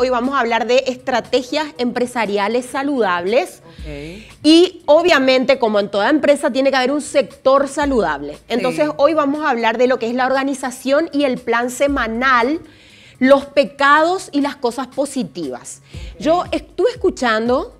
Hoy vamos a hablar de estrategias empresariales saludables. Y obviamente, como en toda empresa, tiene que haber un sector saludable. Entonces, hoy vamos a hablar de lo que es la organización y el plan semanal, los pecados y las cosas positivas. Yo estuve escuchando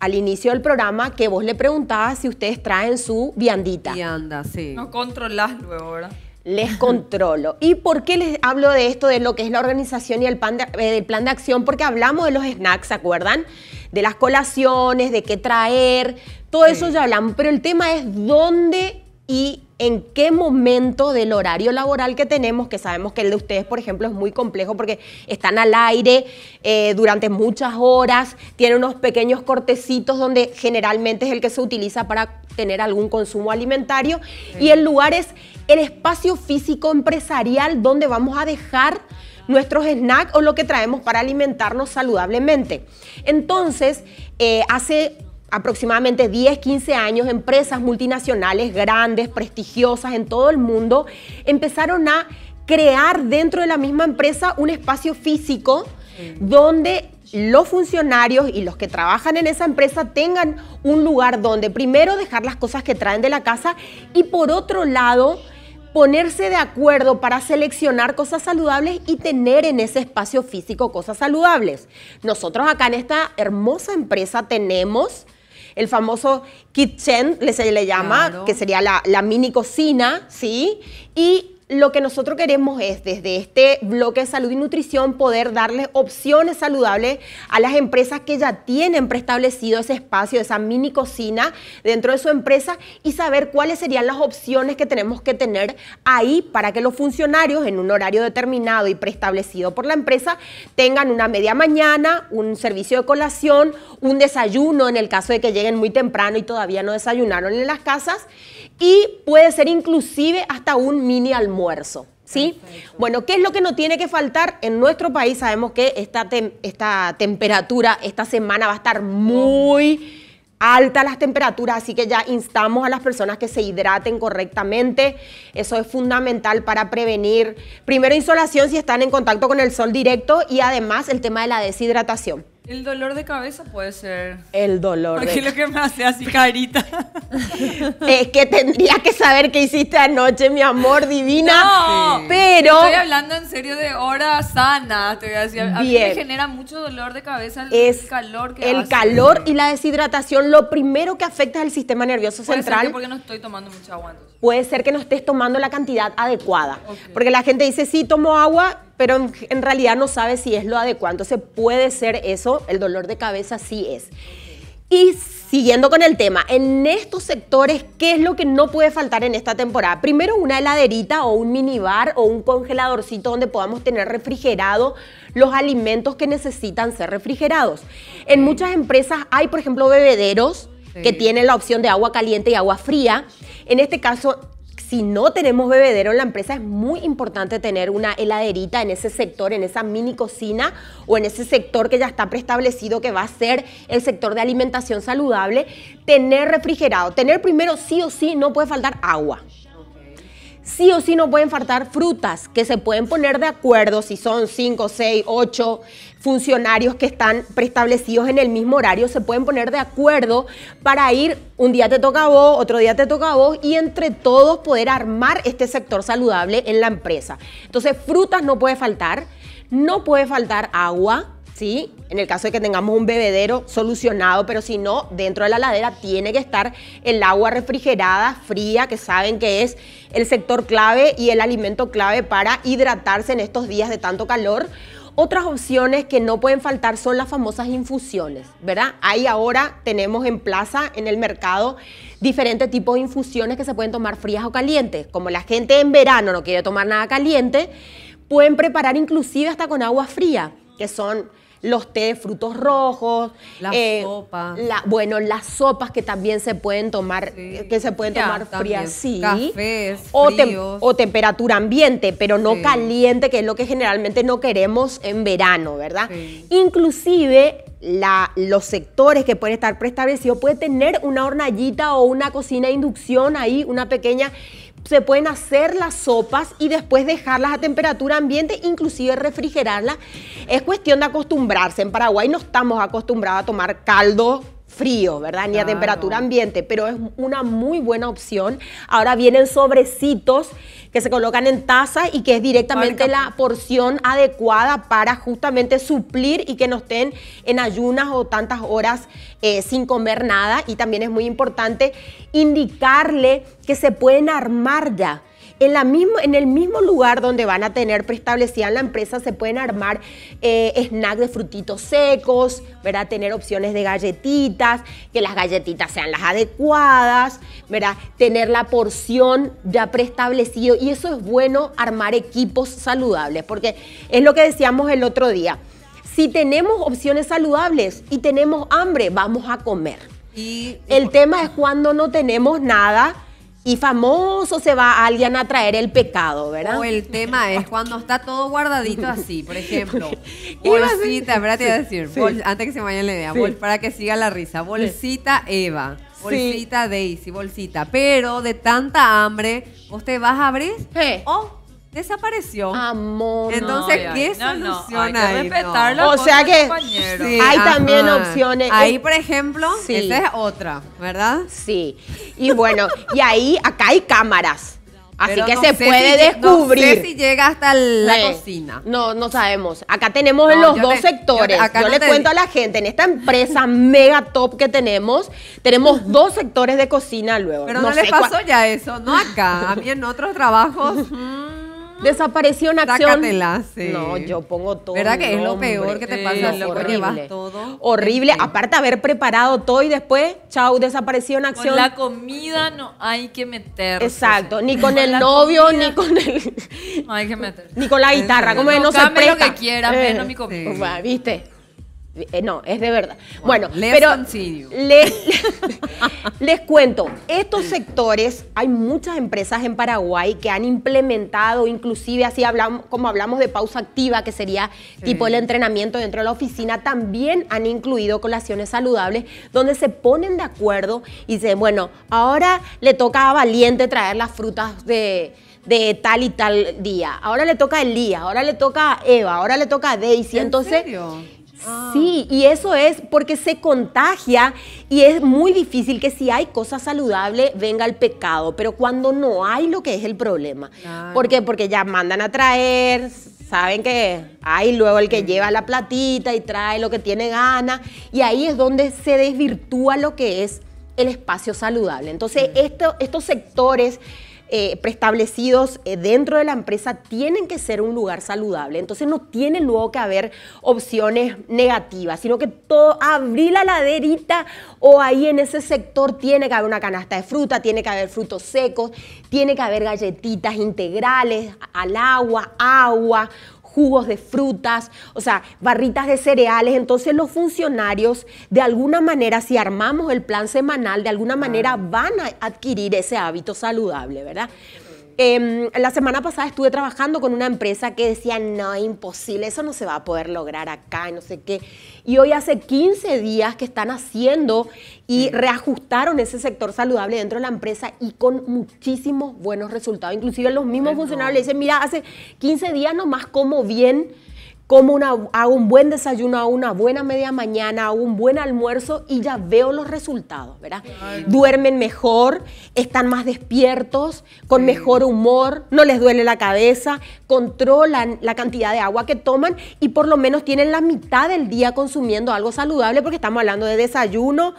al inicio del programa que vos le preguntabas si ustedes traen su viandita. Vianda, sí. No controlas luego, ¿verdad? les controlo. ¿Y por qué les hablo de esto, de lo que es la organización y el plan de, eh, plan de acción? Porque hablamos de los snacks, ¿se acuerdan? De las colaciones, de qué traer, todo eso ya hablamos. Pero el tema es dónde y en qué momento del horario laboral que tenemos, que sabemos que el de ustedes, por ejemplo, es muy complejo porque están al aire eh, durante muchas horas, tienen unos pequeños cortecitos donde generalmente es el que se utiliza para tener algún consumo alimentario y el lugar es el espacio físico empresarial donde vamos a dejar nuestros snacks o lo que traemos para alimentarnos saludablemente. Entonces, eh, hace aproximadamente 10, 15 años, empresas multinacionales grandes, prestigiosas en todo el mundo, empezaron a crear dentro de la misma empresa un espacio físico donde los funcionarios y los que trabajan en esa empresa tengan un lugar donde primero dejar las cosas que traen de la casa y por otro lado ponerse de acuerdo para seleccionar cosas saludables y tener en ese espacio físico cosas saludables. Nosotros acá en esta hermosa empresa tenemos el famoso kitchen, le se le llama, que sería la, la, mini cocina, ¿sí? Y lo que nosotros queremos es desde este bloque de salud y nutrición poder darles opciones saludables a las empresas que ya tienen preestablecido ese espacio, esa mini cocina dentro de su empresa y saber cuáles serían las opciones que tenemos que tener ahí para que los funcionarios en un horario determinado y preestablecido por la empresa tengan una media mañana, un servicio de colación, un desayuno en el caso de que lleguen muy temprano y todavía no desayunaron en las casas y puede ser inclusive hasta un mini almuerzo. ¿Sí? Bueno, ¿qué es lo que no tiene que faltar? En nuestro país sabemos que esta, esta temperatura esta semana va a estar muy alta las temperaturas, así que ya instamos a las personas que se hidraten correctamente. Eso es fundamental para prevenir, primero, insolación si están en contacto con el sol directo y además el tema de la deshidratación. El dolor de cabeza puede ser. El dolor. Porque es lo que me hace así carita. es eh, que tendría que saber qué hiciste anoche, mi amor divina. No, pero. Estoy hablando en serio de horas sana, te voy a decir. mí me genera mucho dolor de cabeza el es calor que El calor y la deshidratación, lo primero que afecta al el sistema nervioso central. ¿Por que no estoy tomando mucha agua. Puede ser que no estés tomando la cantidad adecuada. Porque la gente dice, sí, tomo agua pero en, realidad no sabe si es lo adecuado. Se puede ser eso, el dolor de cabeza sí es. Y siguiendo con el tema, en estos sectores, ¿qué es lo que no puede faltar en esta temporada? Primero, una heladerita o un minibar o un congeladorcito donde podamos tener refrigerado los alimentos que necesitan ser refrigerados. En muchas empresas hay, por ejemplo, bebederos que tienen la opción de agua caliente y agua fría. En este caso, si no tenemos bebedero en la empresa, es muy importante tener una heladerita en ese sector, en esa mini cocina o en ese sector que ya está preestablecido que va a ser el sector de alimentación saludable, tener refrigerado, tener primero sí o sí, no puede faltar agua sí o sí no pueden faltar frutas, que se pueden poner de acuerdo si son 5, 6, 8 funcionarios que están preestablecidos en el mismo horario, se pueden poner de acuerdo para ir, un día te toca a vos, otro día te toca a vos, y entre todos poder armar este sector saludable en la empresa. Entonces, frutas no puede faltar, no puede faltar agua, en el caso de que tengamos un bebedero solucionado, pero si no, dentro de la ladera tiene que estar el agua refrigerada, fría, que saben que es el sector clave y el alimento clave para hidratarse en estos días de tanto calor. Otras opciones que no pueden faltar son las famosas infusiones, ¿verdad? Ahí ahora tenemos en plaza, en el mercado, diferentes tipos de infusiones que se pueden tomar frías o calientes. Como la gente en verano no quiere tomar nada caliente, pueden preparar inclusive hasta con agua fría, que son los té de frutos rojos, las eh, sopas. bueno, las sopas que también se pueden tomar, eh, que se pueden tomar frías, sí. o, o, temperatura ambiente, pero no caliente, que es lo que generalmente no queremos en verano, ¿verdad? Inclusive los sectores que pueden estar preestablecidos puede tener una hornallita o una cocina de inducción ahí, una pequeña se pueden hacer las sopas y después dejarlas a temperatura ambiente, inclusive refrigerarlas. Es cuestión de acostumbrarse. En Paraguay no estamos acostumbrados a tomar caldo frío, ¿verdad? Ni a temperatura ambiente, pero es una muy buena opción. Ahora vienen sobrecitos que se colocan en taza y que es directamente la porción adecuada para justamente suplir y que no estén en ayunas o tantas horas eh, sin comer nada. Y también es muy importante indicarle que se pueden armar ya en, la en el mismo lugar donde van a tener preestablecida la empresa se pueden armar eh, snacks de frutitos secos, Tener opciones de galletitas, que las galletitas sean las adecuadas, Tener la porción ya preestablecido y eso es bueno armar equipos saludables porque es lo que decíamos el otro día. Si tenemos opciones saludables y tenemos hambre, vamos a comer. Y, el tema es cuando no tenemos nada y famoso se va alguien a traer el pecado, ¿verdad? O el tema es cuando está todo guardadito así, por ejemplo, bolsita, ¿verdad? Te a decir, antes que se me vaya la idea, para que siga la risa, bolsita Eva. Bolsita Daisy, bolsita. Pero de tanta hambre, ¿usted va a abrir o desapareció. Amor. Entonces, ¿qué solución hay? o sea que hay también opciones. Ahí, por ejemplo, esa es otra, ¿verdad? Sí. Y bueno, y ahí, acá hay cámaras. Así que se puede descubrir. No sé si llega hasta la cocina. No, no sabemos. Acá tenemos en los dos sectores. Yo, acá le cuento a la gente, en esta empresa mega top que tenemos, tenemos dos sectores de cocina luego. Pero no, les pasó ya eso, no acá. A mí en otros trabajos Desapareció en acción. Sí. No, yo pongo todo. ¿Verdad que es lo peor que te pasa? Sí, horrible. Horrible. Este. Aparte haber preparado todo y después, chau, desapareció en acción. Con la comida no hay que meter. Exacto. Ni con el novio, ni con el. No hay que meter. Ni con la guitarra. Como él no se presta. lo que quieras, menos mi eh, comida. Pues, ¿Viste? Eh, no, es de verdad. Bueno, les pero les, cuento, estos sectores, hay muchas empresas en Paraguay que han implementado, inclusive así hablamos, como hablamos de pausa activa, que sería tipo el entrenamiento dentro de la oficina, también han incluido colaciones saludables donde se ponen de acuerdo y dicen, bueno, ahora le toca a Valiente traer las frutas de tal y tal día. Ahora le toca a Elías, ahora le toca a Eva, ahora le toca a Daisy. Entonces, Sí, ah. y eso es porque se contagia y es muy difícil que si hay cosa saludable venga el pecado, pero cuando no hay lo que es el problema. ¿Por qué? Porque ya mandan a traer, saben que hay luego el que lleva la platita y trae lo que tiene ganas y ahí es donde se desvirtúa lo que es el espacio saludable. Entonces, estos sectores eh, preestablecidos eh, dentro de la empresa tienen que ser un lugar saludable. Entonces no tiene luego que haber opciones negativas, sino que todo, abrir la laderita o ahí en ese sector tiene que haber una canasta de fruta, tiene que haber frutos secos, tiene que haber galletitas integrales al agua, agua, jugos de frutas, o sea, barritas de cereales. Entonces los funcionarios, de alguna manera, si armamos el plan semanal, de alguna manera van a adquirir ese hábito saludable, ¿verdad? Em, la semana pasada estuve trabajando con una empresa que decía, no, imposible, eso no se va a poder lograr acá, no sé qué. Y hoy hace 15 días que están haciendo y reajustaron ese sector saludable dentro de la empresa y con muchísimos buenos resultados. Inclusive los mismos funcionarios le dicen, mira, hace 15 días nomás como bien como hago un buen desayuno, hago una buena media mañana, hago un buen almuerzo y ya veo los resultados, ¿verdad? Duermen mejor, están más despiertos, con mejor humor, no les duele la cabeza, controlan la cantidad de agua que toman y por lo menos tienen la mitad del día consumiendo algo saludable porque estamos hablando de desayuno,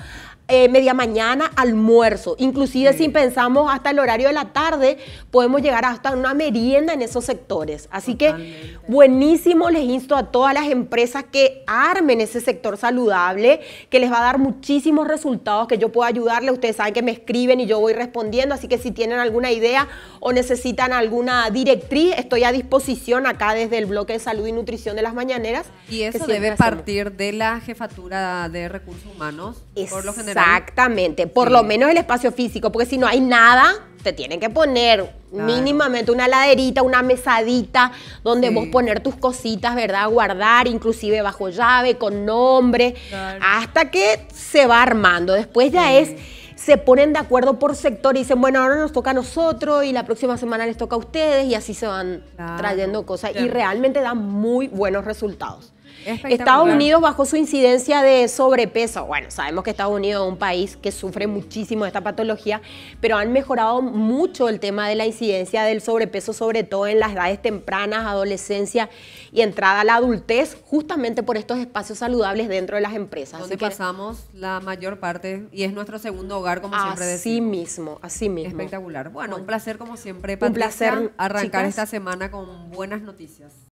eh, media mañana, almuerzo. Inclusive si pensamos hasta el horario de la tarde, podemos llegar hasta una merienda en esos sectores. Así que buenísimo, les insto a todas las empresas que armen ese sector saludable, que les va a dar muchísimos resultados, que yo puedo ayudarles. Ustedes saben que me escriben y yo voy respondiendo, así que si tienen alguna idea o necesitan alguna directriz, estoy a disposición acá desde el bloque de salud y nutrición de las mañaneras. Y eso debe partir de la jefatura de recursos humanos, por lo Exactamente, por lo menos el espacio físico, porque si no hay nada, te tienen que poner mínimamente una laderita, una mesadita, donde vos poner tus cositas, ¿verdad? Guardar, inclusive bajo llave, con nombre, hasta que se va armando. Después ya es se ponen de acuerdo por sector y dicen, bueno, ahora nos toca a nosotros y la próxima semana les toca a ustedes y así se van trayendo cosas y realmente dan muy buenos resultados. Estados Unidos bajó su incidencia de sobrepeso. Bueno, sabemos que Estados Unidos es un país que sufre muchísimo de esta patología, pero han mejorado mucho el tema de la incidencia del sobrepeso, sobre todo en las edades tempranas, adolescencia y entrada a la adultez, justamente por estos espacios saludables dentro de las empresas. Donde pasamos la mayor parte y es nuestro segundo hogar, como siempre decimos. Así mismo, así mismo. Espectacular. Bueno, un placer como siempre, para Un placer arrancar esta semana con buenas noticias.